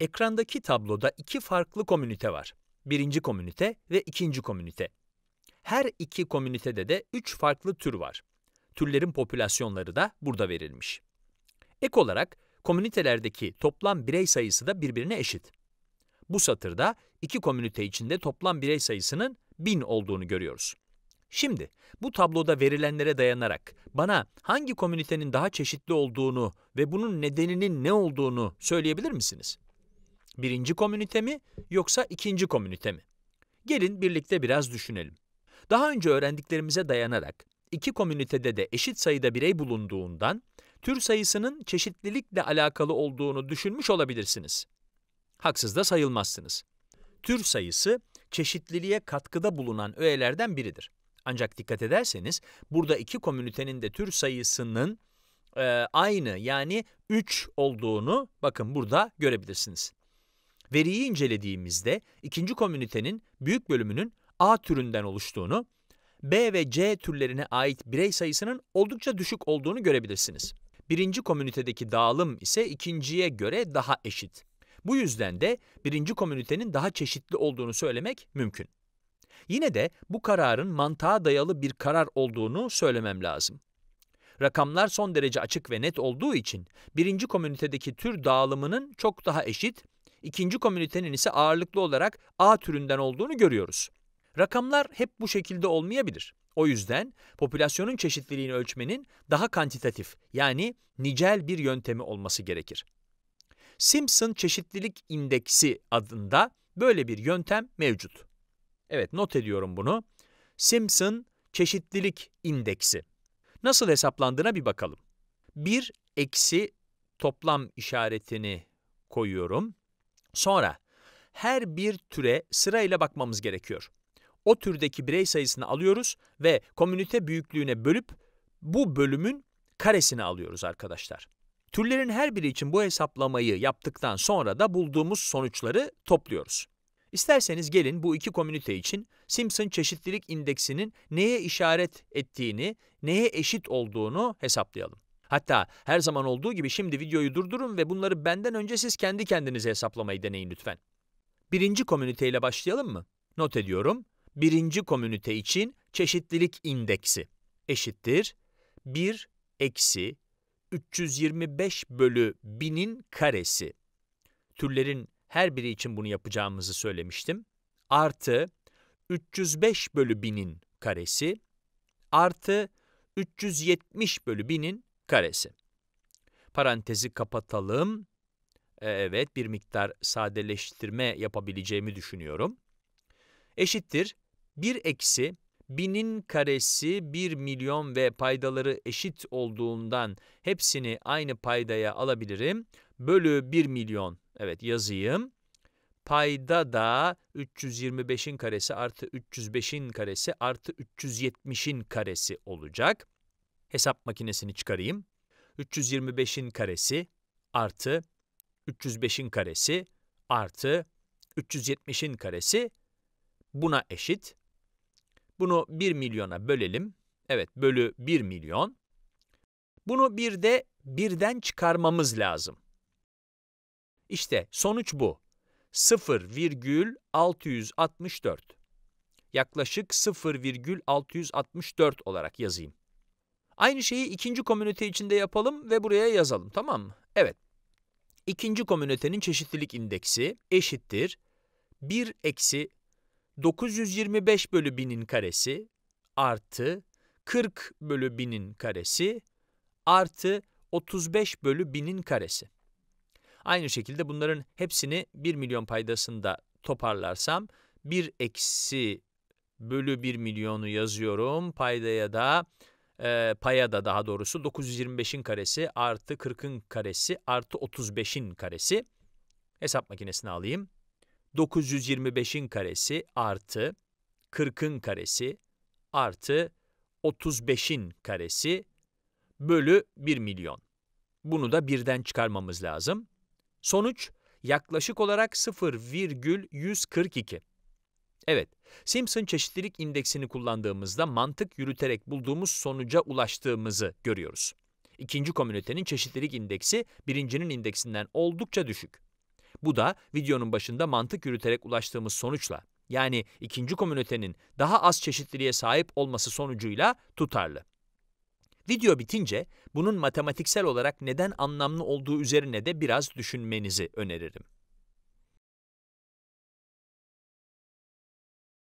Ekrandaki tabloda iki farklı komünite var. Birinci komünite ve ikinci komünite. Her iki komünitede de üç farklı tür var. Türlerin popülasyonları da burada verilmiş. Ek olarak, komünitelerdeki toplam birey sayısı da birbirine eşit. Bu satırda iki komünite içinde toplam birey sayısının 1000 olduğunu görüyoruz. Şimdi bu tabloda verilenlere dayanarak bana hangi komünitenin daha çeşitli olduğunu ve bunun nedeninin ne olduğunu söyleyebilir misiniz? Birinci komünite mi yoksa ikinci komünite mi? Gelin birlikte biraz düşünelim. Daha önce öğrendiklerimize dayanarak iki komünitede de eşit sayıda birey bulunduğundan tür sayısının çeşitlilikle alakalı olduğunu düşünmüş olabilirsiniz. Haksız da sayılmazsınız. Tür sayısı çeşitliliğe katkıda bulunan öğelerden biridir. Ancak dikkat ederseniz burada iki komünitenin de tür sayısının e, aynı yani 3 olduğunu bakın burada görebilirsiniz veriyi incelediğimizde ikinci komünitenin büyük bölümünün A türünden oluştuğunu, B ve C türlerine ait birey sayısının oldukça düşük olduğunu görebilirsiniz. Birinci komünitedeki dağılım ise ikinciye göre daha eşit. Bu yüzden de birinci komünitenin daha çeşitli olduğunu söylemek mümkün. Yine de bu kararın mantığa dayalı bir karar olduğunu söylemem lazım. Rakamlar son derece açık ve net olduğu için birinci komünitedeki tür dağılımının çok daha eşit ikinci komünitenin ise ağırlıklı olarak A türünden olduğunu görüyoruz. Rakamlar hep bu şekilde olmayabilir. O yüzden popülasyonun çeşitliliğini ölçmenin daha kantitatif yani nicel bir yöntemi olması gerekir. Simpson Çeşitlilik İndeksi adında böyle bir yöntem mevcut. Evet not ediyorum bunu. Simpson Çeşitlilik İndeksi. Nasıl hesaplandığına bir bakalım. 1 eksi toplam işaretini koyuyorum. Sonra her bir türe sırayla bakmamız gerekiyor. O türdeki birey sayısını alıyoruz ve komünite büyüklüğüne bölüp bu bölümün karesini alıyoruz arkadaşlar. Türlerin her biri için bu hesaplamayı yaptıktan sonra da bulduğumuz sonuçları topluyoruz. İsterseniz gelin bu iki komünite için Simpson çeşitlilik indeksinin neye işaret ettiğini, neye eşit olduğunu hesaplayalım. Hatta her zaman olduğu gibi şimdi videoyu durdurun ve bunları benden önce siz kendi kendinize hesaplamayı deneyin lütfen. Birinci komüniteyle başlayalım mı? Not ediyorum. Birinci komünite için çeşitlilik indeksi eşittir 1 eksi 325 bölü 1000'in karesi. Türlerin her biri için bunu yapacağımızı söylemiştim. Artı 305 bölü 1000'in karesi artı 370 bölü 1000'in karesi. Parantezi kapatalım. Evet bir miktar sadeleştirme yapabileceğimi düşünüyorum. Eşittir 1 eksi binin karesi 1 milyon ve paydaları eşit olduğundan hepsini aynı paydaya alabilirim. Bölü 1 milyon evet yazayım. Payda da 325'in karesi artı 305'in karesi artı 370'in karesi olacak. Hesap makinesini çıkarayım. 325'in karesi artı 305'in karesi artı 370'in karesi buna eşit. Bunu 1 milyona bölelim. Evet bölü 1 milyon. Bunu bir de birden çıkarmamız lazım. İşte sonuç bu. 0,664. Yaklaşık 0,664 olarak yazayım. Aynı şeyi ikinci komünite içinde yapalım ve buraya yazalım tamam mı? Evet. İkinci komünitenin çeşitlilik indeksi eşittir 1 eksi 925 bölü 1000'in karesi artı 40 bölü 1000'in karesi artı 35 bölü 1000'in karesi. Aynı şekilde bunların hepsini 1 milyon paydasında toparlarsam 1 eksi bölü 1 milyonu yazıyorum. Paydaya da e, paya da daha doğrusu 925'in karesi artı 40'ın karesi artı 35'in karesi. Hesap makinesini alayım. 925'in karesi artı 40'ın karesi artı 35'in karesi bölü 1 milyon. Bunu da birden çıkarmamız lazım. Sonuç yaklaşık olarak 0,142. Evet, Simpson çeşitlilik indeksini kullandığımızda mantık yürüterek bulduğumuz sonuca ulaştığımızı görüyoruz. İkinci komünitenin çeşitlilik indeksi birincinin indeksinden oldukça düşük. Bu da videonun başında mantık yürüterek ulaştığımız sonuçla, yani ikinci komünitenin daha az çeşitliliğe sahip olması sonucuyla tutarlı. Video bitince bunun matematiksel olarak neden anlamlı olduğu üzerine de biraz düşünmenizi öneririm.